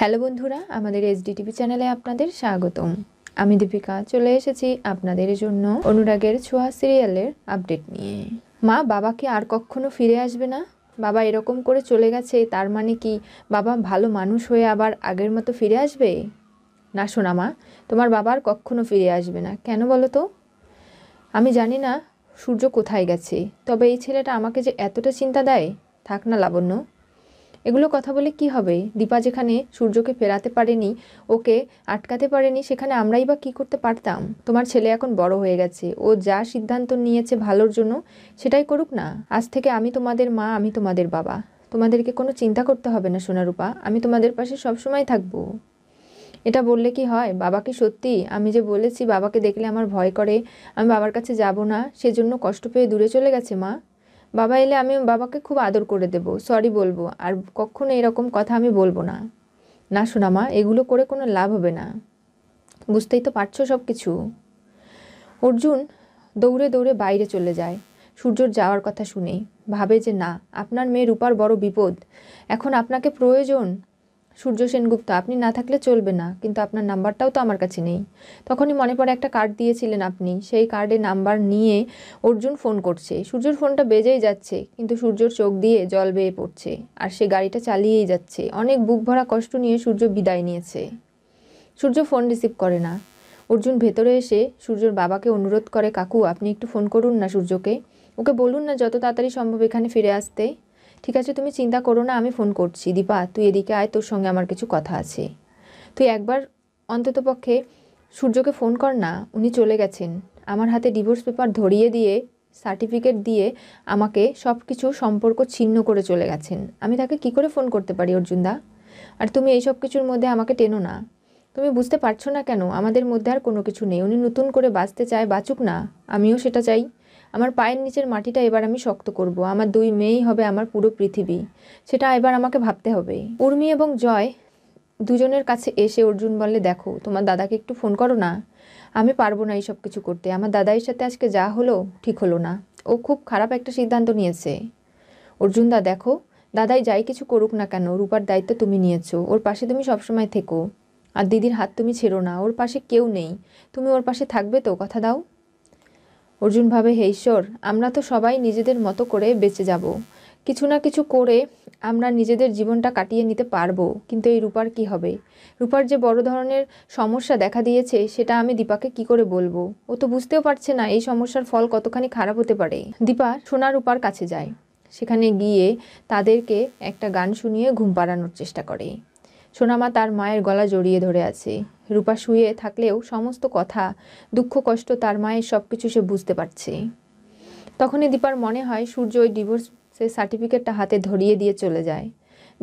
Hello বন্ধুরা আমাদের SDTV চ্যানেলে আপনাদের স্বাগতম আমি দীপিকা চলে এসেছি আপনাদের জন্য অনুরাগের ছোঁয়া সিরিয়ালের আপডেট নিয়ে মা বাবাকে আর কখনো ফিরে আসবে না বাবা এরকম করে চলে গেছে তার মানে কি বাবা ভালো মানুষ হয়ে আবার আগের মতো ফিরে আসবে না শোনা মা তোমার বাবার কখনো ফিরে আসবে না কেন বলো তো আমি জানি না সূর্য কোথায় গেছে তবে এই ছেলেটা আমাকে যে এতটা চিন্তা দেয় থাক না লাবণ্য এগুলো কথা বলে কি হবে দীপা যেখানে সূর্যকে ফেরাতে পারেনি ওকে আটকাতে পারেনি সেখানে আমরাই বা কি করতে পারতাম তোমার ছেলে এখন বড় হয়ে গেছে ও যা সিদ্ধান্ত নিয়েছে ভালোর জন্য সেটাই করুক না আজ থেকে আমি তোমাদের মা আমি তোমাদের বাবা তোমাদেরকে কোনো চিন্তা করতে হবে না সোনারূপা আমি তোমাদের পাশে সবসময় থাকবো এটা বললে কি হয় বাবাকে সত্যি আমি যে বলেছি বাবাকে দেখলে আমার ভয় করে আমি বাবার কাছে যাব না সেজন্য কষ্ট পেয়ে দূরে চলে গেছে মা বাবা এলে আমি বাবাকে খুব আদর করে দেব সরি বলবো আর কখনো এরকম কথা আমি বলবো না না শোনা মা এগুলো করে কোনো লাভ হবে না বুঝতেই তো পারছো সব কিছু অর্জুন দৌড়ে দৌড়ে বাইরে চলে যায় সূর্যর যাওয়ার কথা শুনেই ভাবে যে না আপনার মেয়ে রূপার বড় বিপদ এখন আপনাকে প্রয়োজন সূর্য সেনগুপ্ত আপনি না থাকলে চলবে না কিন্তু আপনার নাম্বারটাও তো আমার কাছে নেই তখনই মনে পড়ে একটা কার্ড দিয়েছিলেন আপনি সেই কার্ডে নাম্বার নিয়ে অর্জুন ফোন করছে সূর্যর ফোনটা বেজেই যাচ্ছে কিন্তু সূর্যর চোখ দিয়ে জল বেয়ে পড়ছে আর সে গাড়িটা চালিয়েই যাচ্ছে অনেক বুক ভরা কষ্ট নিয়ে সূর্য বিদায় নিয়েছে সূর্য ফোন রিসিভ করে না অর্জুন ভেতরে এসে সূর্যর বাবাকে অনুরোধ করে কাকু আপনি একটু ফোন করুন না সূর্যকে ওকে বলুন না যত তাড়াতাড়ি সম্ভব এখানে ফিরে আসতে ঠিক আছে তুমি চিন্তা করো না আমি ফোন করছি দীপা তুই এদিকে আয় তোর সঙ্গে আমার কিছু কথা আছে তুই একবার অন্ততপক্ষে সূর্যকে ফোন কর না উনি চলে গেছেন আমার হাতে ডিভোর্স পেপার ধরিয়ে দিয়ে সার্টিফিকেট দিয়ে আমাকে সব কিছু সম্পর্ক ছিন্ন করে চলে গেছেন আমি তাকে কি করে ফোন করতে পারি অর্জুনদা আর তুমি এই সব কিছুর মধ্যে আমাকে টেনো না তুমি বুঝতে পারছো না কেন আমাদের মধ্যে আর কোনো কিছু নেই উনি নতুন করে বাঁচতে চায় বাঁচুক না আমিও সেটা চাই আমার পায়ের নিচের মাটিটা এবার আমি শক্ত করব। আমার দুই মেয়েই হবে আমার পুরো পৃথিবী সেটা এবার আমাকে ভাবতে হবে উর্মি এবং জয় দুজনের কাছে এসে অর্জুন বললে দেখো তোমার দাদাকে একটু ফোন করো না আমি পারবো না এইসব কিছু করতে আমার দাদাইয়ের সাথে আজকে যা হলো ঠিক হলো না ও খুব খারাপ একটা সিদ্ধান্ত নিয়েছে অর্জুন দা দেখো দাদাই যাই কিছু করুক না কেন রূপার দায়িত্ব তুমি নিয়েছো ওর পাশে তুমি সবসময় থেকো আর দিদির হাত তুমি ছেড়ো না ওর পাশে কেউ নেই তুমি ওর পাশে থাকবে তো কথা দাও অর্জুন ভাবে হে ঈশ্বর আমরা তো সবাই নিজেদের মতো করে বেঁচে যাব কিছু না কিছু করে আমরা নিজেদের জীবনটা কাটিয়ে নিতে পারবো কিন্তু এই রূপার কি হবে রূপার যে বড় ধরনের সমস্যা দেখা দিয়েছে সেটা আমি দীপাকে কি করে বলবো ও তো বুঝতেও পারছে না এই সমস্যার ফল কতখানি খারাপ হতে পারে দীপা সোনা রূপার কাছে যায় সেখানে গিয়ে তাদেরকে একটা গান শুনিয়ে ঘুম পাড়ানোর চেষ্টা করে সোনামা তার মায়ের গলা জড়িয়ে ধরে আছে রূপা শুয়ে থাকলেও সমস্ত কথা দুঃখ কষ্ট তার মায়ের সব কিছু সে বুঝতে পারছে তখনই দীপার মনে হয় সূর্য ওই ডিভোর্সের সার্টিফিকেটটা হাতে ধরিয়ে দিয়ে চলে যায়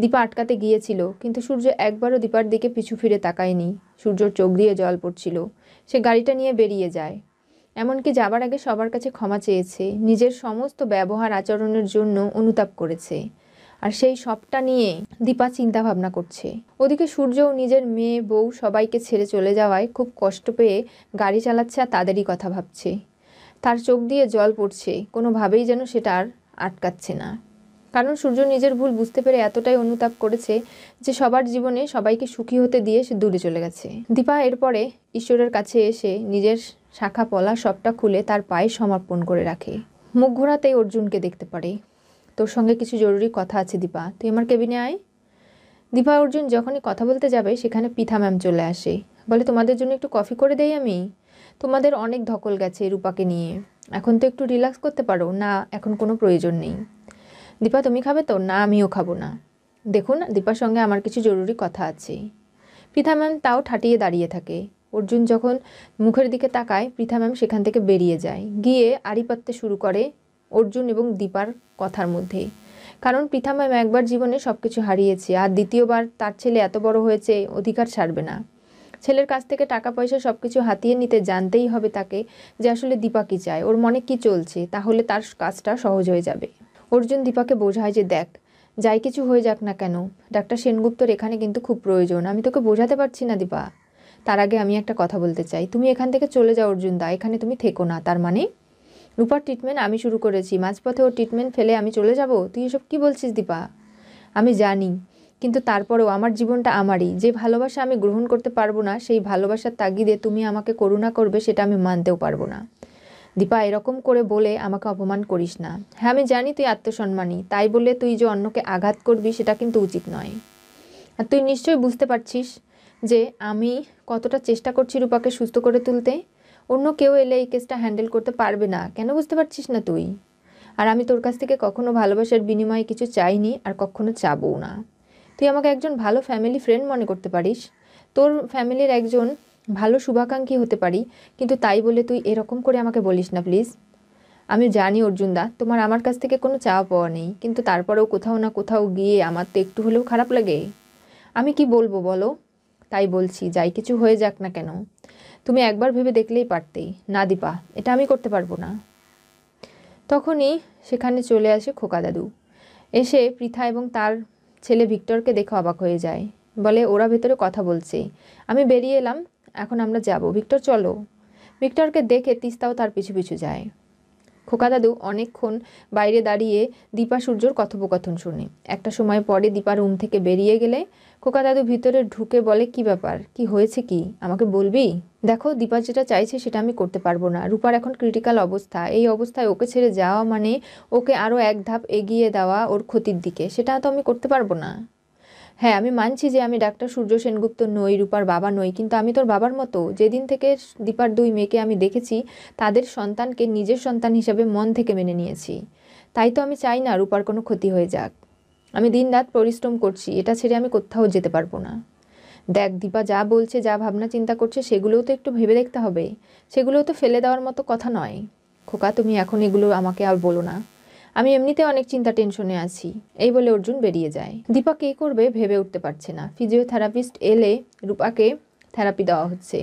দীপা আটকাতে গিয়েছিল কিন্তু সূর্য একবারও দীপার দিকে পিছু ফিরে তাকায়নি সূর্যর চোখ দিয়ে জল পড়ছিল সে গাড়িটা নিয়ে বেরিয়ে যায় এমনকি যাবার আগে সবার কাছে ক্ষমা চেয়েছে নিজের সমস্ত ব্যবহার আচরণের জন্য অনুতাপ করেছে আর সেই সবটা নিয়ে দীপা চিন্তা ভাবনা করছে ওদিকে সূর্যও নিজের মেয়ে বউ সবাইকে ছেড়ে চলে যাওয়ায় খুব কষ্ট পেয়ে গাড়ি চালাচ্ছে আর তাদেরই কথা ভাবছে তার চোখ দিয়ে জল পড়ছে কোনোভাবেই যেন সেটা আর আটকাচ্ছে না কারণ সূর্য নিজের ভুল বুঝতে পেরে এতটাই অনুতাপ করেছে যে সবার জীবনে সবাইকে সুখী হতে দিয়ে সে দূরে চলে গেছে দীপা এরপরে ঈশ্বরের কাছে এসে নিজের শাখা পলা সবটা খুলে তার পায়ে সমর্পণ করে রাখে মুখ ঘোরাতেই অর্জুনকে দেখতে পারে তোর সঙ্গে কিছু জরুরি কথা আছে দীপা তুই আমার কেবিনে আয় দীপা অর্জুন যখনই কথা বলতে যাবে সেখানে পিথা ম্যাম চলে আসে বলে তোমাদের জন্য একটু কফি করে দেই আমি তোমাদের অনেক ধকল গেছে রূপাকে নিয়ে এখন তো একটু রিল্যাক্স করতে পারো না এখন কোনো প্রয়োজন নেই দীপা তুমি খাবে তো না আমিও খাবো না দেখুন দীপার সঙ্গে আমার কিছু জরুরি কথা আছে পৃথা ম্যাম তাও ঠাটিয়ে দাঁড়িয়ে থাকে অর্জুন যখন মুখের দিকে তাকায় পৃথা ম্যাম সেখান থেকে বেরিয়ে যায় গিয়ে আড়ি পাততে শুরু করে অর্জুন এবং দীপার কথার মধ্যেই কারণ পিতা ম্যাম একবার জীবনে সব কিছু হারিয়েছে আর দ্বিতীয়বার তার ছেলে এত বড় হয়েছে অধিকার ছাড়বে না ছেলের কাছ থেকে টাকা পয়সা সব কিছু হাতিয়ে নিতে জানতেই হবে তাকে যে আসলে দীপা কী চায় ওর মনে কি চলছে তাহলে তার কাজটা সহজ হয়ে যাবে অর্জুন দীপাকে বোঝায় যে দেখ যাই কিছু হয়ে যাক না কেন ডাক্তার সেনগুপ্তর এখানে কিন্তু খুব প্রয়োজন আমি তোকে বোঝাতে পারছি না দীপা তার আগে আমি একটা কথা বলতে চাই তুমি এখান থেকে চলে যাও অর্জুন দা এখানে তুমি থেকো না তার মানে রূপার ট্রিটমেন্ট আমি শুরু করেছি মাঝপথে ওর ট্রিটমেন্ট ফেলে আমি চলে যাব তুই এসব কি বলছিস দীপা আমি জানি কিন্তু তারপরেও আমার জীবনটা আমারই যে ভালোবাসা আমি গ্রহণ করতে পারবো না সেই ভালোবাসার তাগিদে তুমি আমাকে করুণা করবে সেটা আমি মানতেও পারবো না দীপা এরকম করে বলে আমাকে অপমান করিস না হ্যাঁ আমি জানি তুই আত্মসম্মানী তাই বলে তুই যে অন্যকে আঘাত করবি সেটা কিন্তু উচিত নয় আর তুই নিশ্চয়ই বুঝতে পারছিস যে আমি কতটা চেষ্টা করছি রূপাকে সুস্থ করে তুলতে অন্য কেউ এলে এই কেসটা হ্যান্ডেল করতে পারবে না কেন বুঝতে পারছিস না তুই আর আমি তোর কাছ থেকে কখনো ভালোবাসার বিনিময়ে কিছু চাইনি আর কখনো চাবও না তুই আমাকে একজন ভালো ফ্যামিলি ফ্রেন্ড মনে করতে পারিস তোর ফ্যামিলির একজন ভালো শুভাকাঙ্ক্ষী হতে পারি কিন্তু তাই বলে তুই এরকম করে আমাকে বলিস না প্লিজ আমি জানি অর্জুন দা তোমার আমার কাছ থেকে কোনো চাওয়া পাওয়া নেই কিন্তু তারপরেও কোথাও না কোথাও গিয়ে আমার তো একটু হলেও খারাপ লাগে আমি কি বলবো বলো তাই বলছি যাই কিছু হয়ে যাক না কেন তুমি একবার ভেবে দেখলেই পারতেই না দীপা এটা আমি করতে পারবো না তখনই সেখানে চলে আসে খোকা দাদু এসে পৃথা এবং তার ছেলে ভিক্টরকে দেখে অবাক হয়ে যায় বলে ওরা ভেতরে কথা বলছে আমি বেরিয়ে এলাম এখন আমরা যাব ভিক্টর চলো ভিক্টরকে দেখে তিস্তাও তার পিছু পিছু যায় খোকা দাদু অনেকক্ষণ বাইরে দাঁড়িয়ে দীপা সূর্যর কথোপকথন শুনে একটা সময় পরে দীপা রুম থেকে বেরিয়ে গেলে খোকা দাদু ভিতরে ঢুকে বলে কি ব্যাপার কি হয়েছে কি আমাকে বলবি দেখো দীপা যেটা চাইছে সেটা আমি করতে পারবো না রূপার এখন ক্রিটিক্যাল অবস্থা এই অবস্থায় ওকে ছেড়ে যাওয়া মানে ওকে আরও এক ধাপ এগিয়ে দেওয়া ওর ক্ষতির দিকে সেটা তো আমি করতে পারবো না হ্যাঁ আমি মানছি যে আমি ডাক্তার সূর্য সেনগুপ্ত নই রূপার বাবা নই কিন্তু আমি তোর বাবার মতো যেদিন থেকে দীপার দুই মেয়েকে আমি দেখেছি তাদের সন্তানকে নিজের সন্তান হিসাবে মন থেকে মেনে নিয়েছি তাই তো আমি চাই না রূপার কোনো ক্ষতি হয়ে যাক আমি দিন রাত পরিশ্রম করছি এটা ছেড়ে আমি কোথাও যেতে পারবো না দেখ দীপা যা বলছে যা ভাবনা চিন্তা করছে সেগুলোও তো একটু ভেবে দেখতে হবে সেগুলোও তো ফেলে দেওয়ার মতো কথা নয় খোকা তুমি এখন এগুলো আমাকে আর বলো না আমি এমনিতে অনেক চিন্তা টেনশনে আছি এই বলে অর্জুন বেরিয়ে যায় দীপা কে করবে ভেবে উঠতে পারছে না ফিজিওথেরাপিস্ট এলে রূপাকে থেরাপি দেওয়া হচ্ছে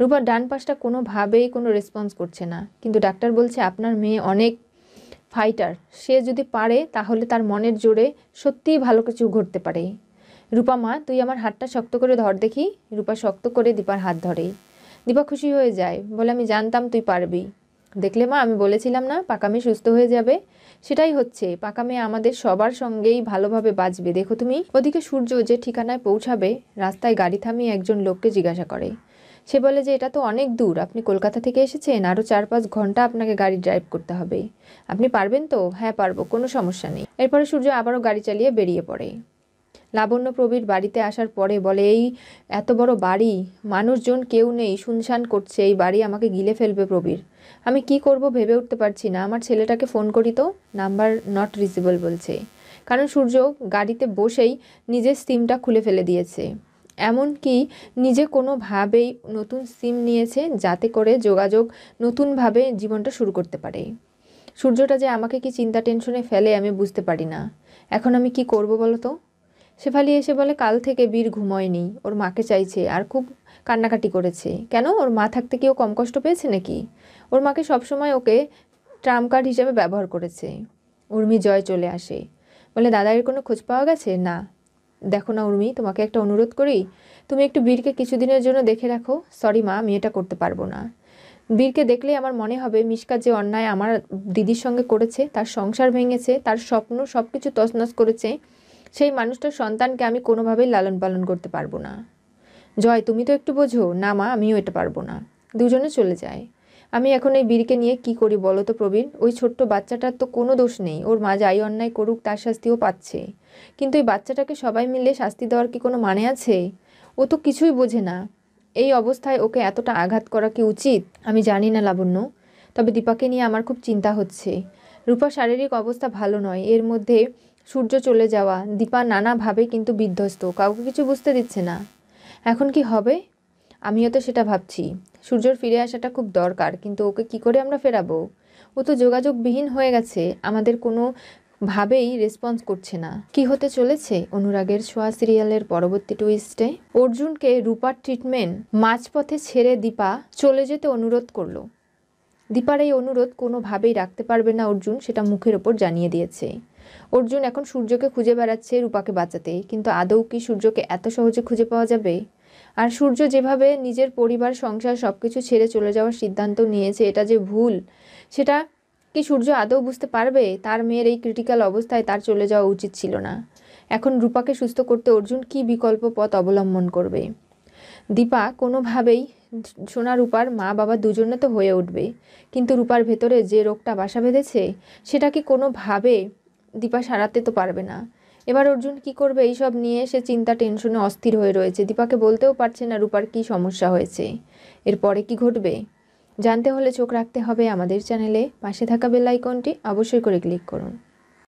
রূপার ডান পাশটা কোনোভাবেই কোনো রেসপন্স করছে না কিন্তু ডাক্তার বলছে আপনার মেয়ে অনেক ফাইটার সে যদি পারে তাহলে তার মনের জোরে সত্যিই ভালো কিছু ঘটতে পারে রূপা মা তুই আমার হাতটা শক্ত করে ধর দেখি রূপা শক্ত করে দীপার হাত ধরে দীপা খুশি হয়ে যায় বলে আমি জানতাম তুই পারবি দেখলে মা আমি বলেছিলাম না পাকামে সুস্থ হয়ে যাবে সেটাই হচ্ছে পাকামে আমাদের সবার সঙ্গেই ভালোভাবে বাঁচবে দেখো তুমি ওদিকে সূর্য যে ঠিকানায় পৌঁছাবে রাস্তায় গাড়ি থামিয়ে একজন লোককে জিজ্ঞাসা করে সে বলে যে এটা তো অনেক দূর আপনি কলকাতা থেকে এসেছেন আরও চার পাঁচ ঘন্টা আপনাকে গাড়ি ড্রাইভ করতে হবে আপনি পারবেন তো হ্যাঁ পারবো কোনো সমস্যা নেই এরপরে সূর্য আবারও গাড়ি চালিয়ে বেরিয়ে পড়ে লাবণ্য প্রবীর বাড়িতে আসার পরে বলে এই এত বড় বাড়ি মানুষজন কেউ নেই শুনশান করছে এই বাড়ি আমাকে গিলে ফেলবে প্রবীর আমি কি করব ভেবে উঠতে পারছি না আমার ছেলেটাকে ফোন করি তো নাম্বার নট রিচেবল বলছে কারণ সূর্য গাড়িতে বসেই নিজের সিমটা খুলে ফেলে দিয়েছে এমনকি নিজে কোনোভাবেই নতুন সিম নিয়েছে যাতে করে যোগাযোগ নতুনভাবে জীবনটা শুরু করতে পারে সূর্যটা যে আমাকে কি চিন্তা টেনশনে ফেলে আমি বুঝতে পারি না এখন আমি কি করব বলো তো শেফালি এসে বলে কাল থেকে বীর ঘুমোয়নি ওর মাকে চাইছে আর খুব কান্নাকাটি করেছে কেন ওর মা থাকতে কি ও কম কষ্ট পেয়েছে নাকি ওর মাকে সবসময় ওকে ট্রাম কার্ড হিসেবে ব্যবহার করেছে উর্মি জয় চলে আসে বলে দাদা এর কোনো খোঁজ পাওয়া গেছে না দেখো না উর্মি তোমাকে একটা অনুরোধ করি তুমি একটু বীরকে কিছুদিনের জন্য দেখে রাখো সরি মা আমি এটা করতে পারবো না বীরকে দেখলেই আমার মনে হবে মিশকা যে অন্যায় আমার দিদির সঙ্গে করেছে তার সংসার ভেঙেছে তার স্বপ্ন সব কিছু তছনছ করেছে সেই মানুষটার সন্তানকে আমি কোনোভাবেই লালন পালন করতে পারবো না জয় তুমি তো একটু বোঝো না মা আমিও এটা পারবো না দুজনে চলে যায় আমি এখন এই বীরকে নিয়ে কি করি বলো তো প্রবীণ ওই ছোট্ট বাচ্চাটার তো কোনো দোষ নেই ওর মা যাই অন্যায় করুক তার শাস্তিও পাচ্ছে কিন্তু এই বাচ্চাটাকে সবাই মিলে শাস্তি দেওয়ার কি কোনো মানে আছে ও তো কিছুই বোঝে না এই অবস্থায় ওকে এতটা আঘাত করা কি উচিত আমি জানি না লাবণ্য তবে দীপাকে নিয়ে আমার খুব চিন্তা হচ্ছে রূপা শারীরিক অবস্থা ভালো নয় এর মধ্যে সূর্য চলে যাওয়া দীপা নানাভাবে কিন্তু বিধ্বস্ত কাউকে কিছু বুঝতে দিচ্ছে না এখন কি হবে আমিও তো সেটা ভাবছি সূর্যর ফিরে আসাটা খুব দরকার কিন্তু ওকে কি করে আমরা ফেরাবো ও তো যোগাযোগবিহীন হয়ে গেছে আমাদের কোনো ভাবেই রেসপন্স করছে না কি হতে চলেছে অনুরাগের ছোঁয়া সিরিয়ালের পরবর্তী টুইস্টে অর্জুনকে রূপার ট্রিটমেন্ট মাঝপথে ছেড়ে দীপা চলে যেতে অনুরোধ করলো দীপার এই অনুরোধ কোনোভাবেই রাখতে পারবে না অর্জুন সেটা মুখের ওপর জানিয়ে দিয়েছে অর্জুন এখন সূর্যকে খুঁজে বেড়াচ্ছে রূপাকে বাঁচাতে কিন্তু আদৌ কি সূর্যকে এত সহজে খুঁজে পাওয়া যাবে আর সূর্য যেভাবে নিজের পরিবার সংসার সব কিছু ছেড়ে চলে যাওয়ার সিদ্ধান্ত নিয়েছে এটা যে ভুল সেটা কি সূর্য আদৌ বুঝতে পারবে তার মেয়ের এই ক্রিটিক্যাল অবস্থায় তার চলে যাওয়া উচিত ছিল না এখন রূপাকে সুস্থ করতে অর্জুন কি বিকল্প পথ অবলম্বন করবে দীপা কোনোভাবেই সোনা রূপার মা বাবা দুজনে তো হয়ে উঠবে কিন্তু রূপার ভেতরে যে রোগটা বাসা বেঁধেছে সেটা কি কোনোভাবে দীপা সারাতে তো পারবে না এবার অর্জুন কি করবে এইসব নিয়ে সে চিন্তা টেনশনে অস্থির হয়ে রয়েছে দীপাকে বলতেও পারছে না রূপার কি সমস্যা হয়েছে এরপরে কি ঘটবে জানতে হলে চোখ রাখতে হবে আমাদের চ্যানেলে পাশে থাকা বেল আইকনটি অবশ্যই করে ক্লিক করুন